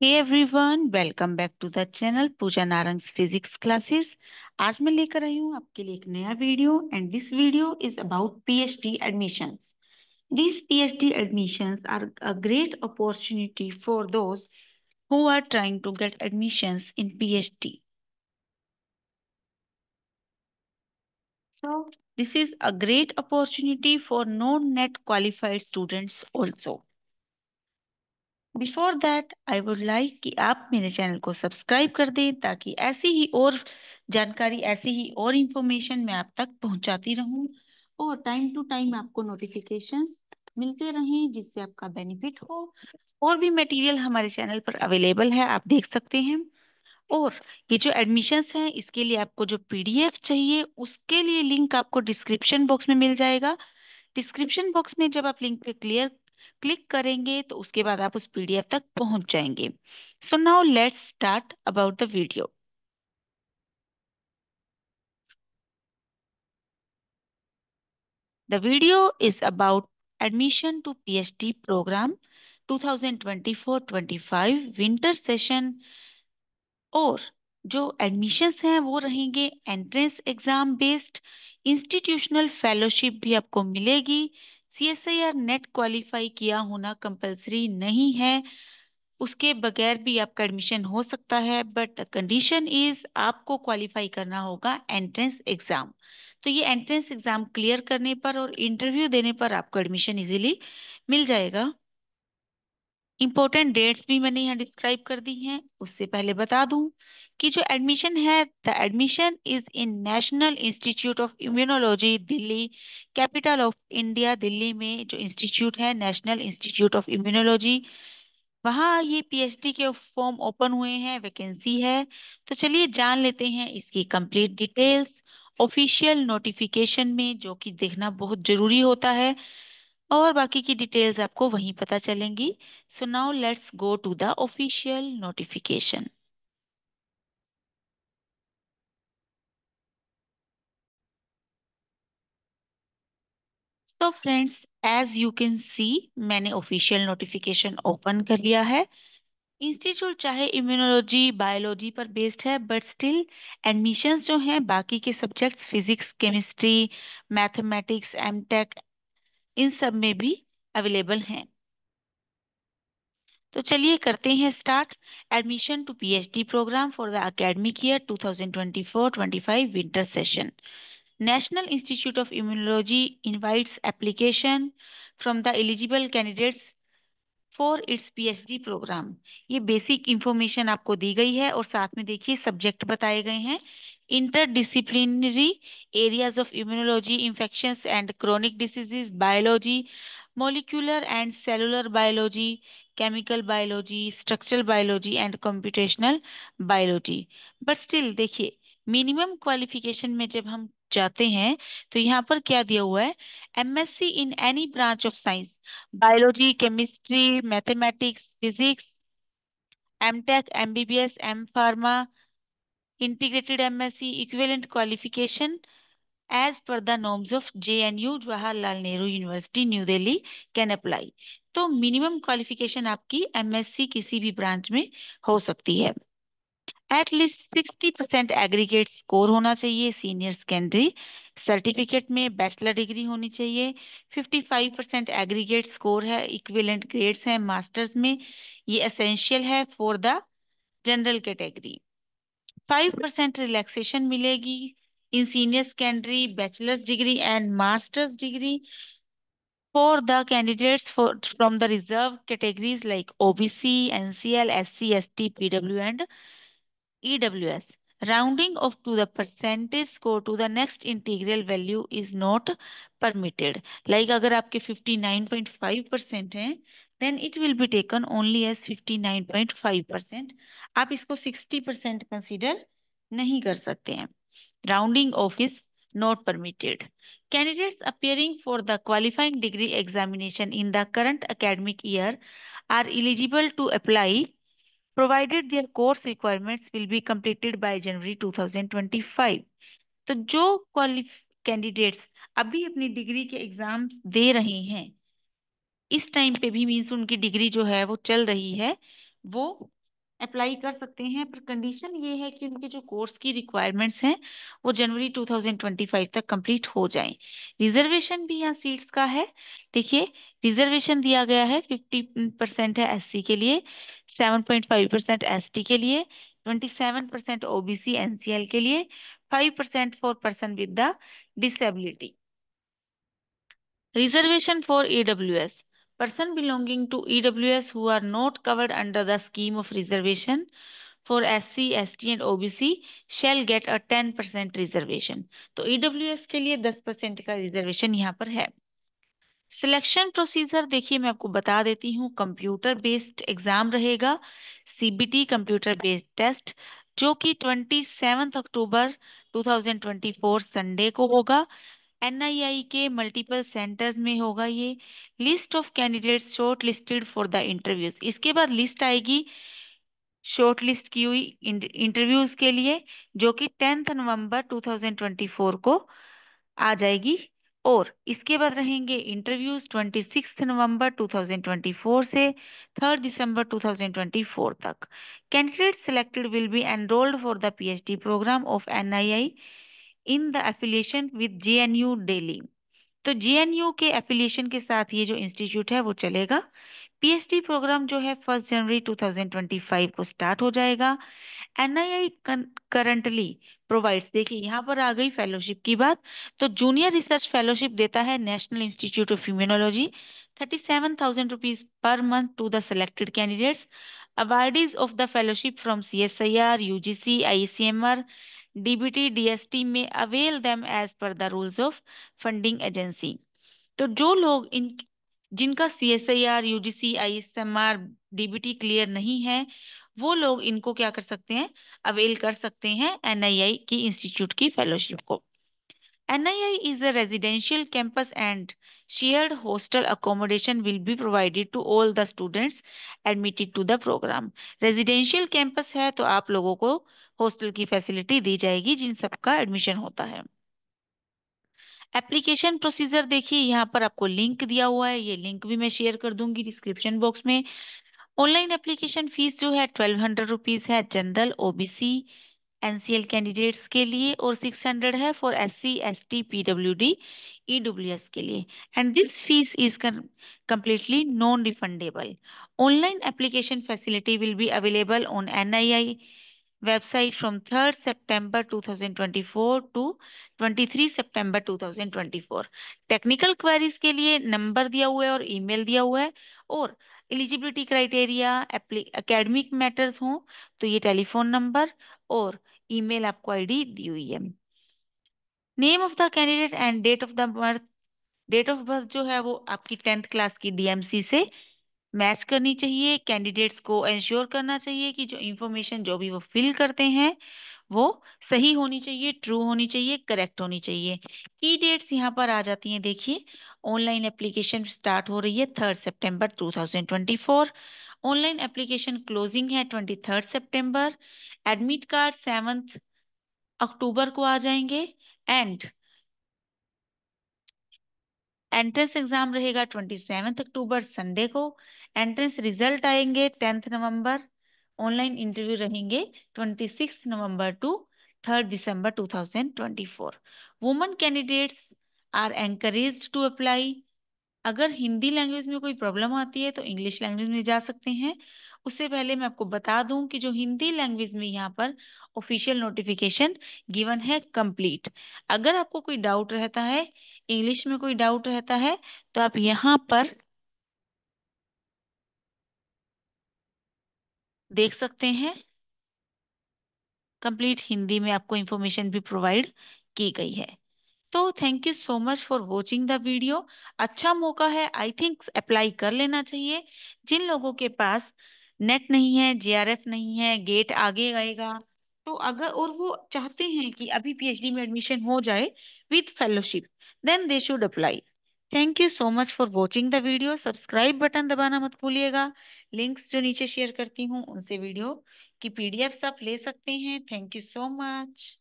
Hey everyone, welcome back to the channel Pooja Narang's Physics classes. आज मैं लेकर आई हूँ आपके लिए एक नया video and this video is about PhD admissions. These PhD admissions are a great opportunity for those who are trying to get admissions in PhD. So this is a great opportunity for non-net qualified students also. Before that I would like कि आप मेरे channel को subscribe कर दें ताकि ऐसी ही और जानकारी ऐसी ही और इंफॉर्मेशन मैं आप तक पहुंचाती रहूं और टाइम टू टाइम आपको नोटिफिकेशंस मिलते रहें जिससे आपका बेनिफिट हो और भी मटेरियल हमारे चैनल पर अवेलेबल है आप देख सकते हैं और ये जो एडमिशंस हैं इसके लिए आपको जो पीडीएफ चाहिए उसके लिए लिंक आपको डिस्क्रिप्शन बॉक्स में मिल जाएगा डिस्क्रिप्शन बॉक्स में जब आप लिंक पे क्लियर क्लिक करेंगे तो उसके बाद आप उस पीडीएफ तक पहुंच जाएंगे so now let's start about the video P H D program two thousand twenty four 2024-25 winter session और जो एडमिशन हैं वो रहेंगे entrance exam based institutional fellowship भी आपको मिलेगी C S I R NET qualify किया होना कंपलसरी नहीं है उसके बगैर भी आपका एडमिशन हो सकता है बट कंडीशन इज आपको क्वालिफाई करना होगा एंट्रेंस एग्जाम तो ये एंट्रेंस एग्जाम क्लियर करने पर और इंटरव्यू देने पर आपको एडमिशन इजीली मिल जाएगा इम्पोर्टेंट डेट्स भी मैंने यहाँ डिस्क्राइब कर दी हैं उससे पहले बता दूं कि जो एडमिशन है the admission is in national institute of immunology Delhi capital of India Delhi में जो इंस्टीट्यूट है नेशनल इंस्टीट्यूट ऑफ इम्यूनोलॉजी वहाँ ये पीएचडी के फॉर्म ओपन हुए हैं वैकेंसी है तो चलिए जान लेते हैं इसकी कंप्लीट डिटेल्स ऑफिशियल नोटिफिकेशन में जो कि देखना बहुत जरूरी होता है और बाकी की डिटेल्स आपको वहीं पता चलेंगी so now let's go to the official notification so friends as you can see मैंने ऑफिशियल नोटिफिकेशन ओपन कर लिया है इंस्टीट्यूट चाहे इम्यूनोलॉजी बायोलॉजी पर बेस्ड है बट स्टिल एडमिशन जो हैं बाकी के subjects physics chemistry mathematics MTech इन सब में भी अवेलेबल है तो चलिए करते हैं start admission to PhD program for the academic year 2024-25 winter session national institute of immunology invites application from the eligible candidates for its PhD program ये बेसिक इंफॉर्मेशन आपको दी गई है और साथ में देखिए सब्जेक्ट बताए गए हैं interdisciplinary areas of immunology, infections and chronic diseases, biology, molecular and cellular biology, chemical biology, structural biology and computational biology. But still dekhiye minimum qualification mein jab hum जाते हैं तो यहाँ पर क्या दिया हुआ है MSc in any branch of science biology chemistry mathematics physics MTech MBBS M pharma integrated M S C equivalent qualification as per the norms of J N U Jawaharlal Nehru university new Delhi can apply तो minimum qualification आपकी M S C किसी भी branch में हो सकती है at least sixty percent aggregate score होना चाहिए सीनियर सेकेंडरी सर्टिफिकेट में बैचलर डिग्री होनी चाहिए fifty five percent aggregate score है इक्विवेलेंट ग्रेड्स हैं मास्टर्स में ये असेंशियल है for the general category five percent relaxation मिलेगी in senior secondary bachelors degree and masters degree for the candidate from the reserve categories like OBC NCL SC ST PW and EWS rounding off to the percentage score to the next integral value is not permitted like agar aapke 59.5% hain then it will be taken only as 59.5 आप इसको 60 consider नहीं कर सकते हैं Rounding off is not permitted. Candidates appearing for the qualifying degree examination in the current academic year are eligible to apply provided their course requirements will be completed by January 2025. तो जो candidates अभी अपनी degree के exam दे रहे हैं इस time पे भी मीन्स उनकी डिग्री जो है वो चल रही है वो अप्लाई कर सकते हैं पर कंडीशन ये है कि उनके जो कोर्स की रिक्वायरमेंट्स हैं वो जनवरी 2025 तक कंप्लीट हो जाएं रिजर्वेशन भी यहाँ सीट्स का है देखिए रिजर्वेशन दिया गया है 50 परसेंट है एस के लिए 7.5 परसेंट एस के लिए 27 परसेंट ओबीसी एनसीएल के लिए 5 percent for person with the disability reservation for EWS person belonging to EWS who are not covered under the scheme of reservation for SC, ST and OBC shall get a 10% reservation. तो EWS के लिए 10% का reservation यहाँ पर है selection procedure देखिए मैं आपको बता देती हूँ कंप्यूटर बेस्ड एग्जाम रहेगा सीबीटी कंप्यूटर बेस्ड टेस्ट जो कि ट्वेंटी अक्टूबर 2024 संडे को होगा एनआईआई के मल्टीपल सेंटर्स में होगा ये list of candidates shortlisted for the interviews इसके बाद लिस्ट आएगी शॉर्ट लिस्ट की हुई इंटरव्यूज के लिए जो कि टेंथ नवंबर 2024 को आ जाएगी और इसके बाद रहेंगे इंटरव्यूज ट्वेंटी नवंबर 2024 से थर्ड दिसंबर 2024 तक candidate selected will be enrolled for the PhD program of NII in the affiliation with JNU Delhi तो जेएनयू के एफिलिएशन के साथ ये जो इंस्टीट्यूट है वो चलेगा पीएचडी प्रोग्राम जो है फर्स्ट जनवरी 2025 को स्टार्ट हो जाएगा एनआईआई करंटली प्रोवाइड्स देखिए यहाँ पर आ गई फेलोशिप की बात तो जूनियर रिसर्च फेलोशिप देता है national institute of immunology thirty seven thousand rupees पर month to the selected candidates awardees of the fellowship from C S I R U G C I C M R DBT DST में avail them as per the rules of funding agency तो जो लोग इन जिनका C S I R U G C I S M R DBT clear नहीं है वो लोग इनको क्या कर सकते हैं अवेल कर सकते हैं एन आई आई की इंस्टीट्यूट की फेलोशिप को NII is a residential campus and shared hostel accommodation will be provided to all the students admitted to the program. Residential campus है तो आप लोगों को hostel की facility दी जाएगी जिन सबका admission होता है एप्लीकेशन प्रोसीजर देखिए यहाँ पर आपको लिंक दिया हुआ है ये लिंक भी मैं शेयर कर दूंगी डिस्क्रिप्शन बॉक्स में ऑनलाइन एप्लीकेशन फीस जो है ट्वेल्व हंड्रेड रुपीज है जनरल ओबीसी एनसीएल कैंडिडेट्स के लिए और 600 है for S C S T P W D E W S के लिए and this fees is completely non refundable online application facility will be available on N I I website from 3rd September 2024 to 23 September 2024. Technical queries के लिए number दिया हुआ है और email दिया हुआ है और एलिजिबिलिटी क्राइटेरिया एकेडमिक मैटर्स हों तो ये टेलीफोन नंबर और ईमेल आपको आईडी दी हुई है name of the candidate and date of the birth date of birth जो है वो आपकी टेंथ क्लास की डीएमसी से मैच करनी चाहिए कैंडिडेट्स को एंश्योर करना चाहिए कि जो इंफॉर्मेशन जो भी वो फिल करते हैं वो सही होनी चाहिए ट्रू होनी चाहिए करेक्ट होनी चाहिए की डेट्स यहाँ पर आ जाती हैं देखिए ऑनलाइन एप्लीकेशन स्टार्ट हो रही है third September 2024 online application closing है twenty third September admit card seventh October को आ जाएंगे एंड एंट्रेंस एग्जाम रहेगा ट्वेंटी सेवेंथ अक्टूबर संडे को एंट्रेंस रिजल्ट आएंगे टेंथ नवंबर ऑनलाइन इंटरव्यू रहेंगे twenty six November to third December two thousand twenty four women candidates are encouraged to apply अगर Hindi language में कोई प्रॉब्लम आती है तो इंग्लिश लैंग्वेज में जा सकते हैं उससे पहले मैं आपको बता दूं कि जो हिंदी लैंग्वेज में यहाँ पर ऑफिशियल नोटिफिकेशन गिवन है कंप्लीट अगर आपको कोई डाउट रहता है इंग्लिश में कोई डाउट रहता है तो आप यहाँ पर देख सकते हैं कंप्लीट हिंदी में आपको इंफॉर्मेशन भी प्रोवाइड की गई है तो thank you so much for watching the video अच्छा मौका है आई थिंक अप्लाई कर लेना चाहिए जिन लोगों के पास नेट नहीं है जेआरएफ नहीं है गेट आगे आएगा तो अगर और वो चाहते हैं कि अभी पी में एडमिशन हो जाए with fellowship then they should apply thank you so much for watching the video subscribe button दबाना मत भूलिएगा लिंक्स जो नीचे शेयर करती हूँ उनसे वीडियो की पीडीएफ आप ले सकते हैं थैंक यू सो मच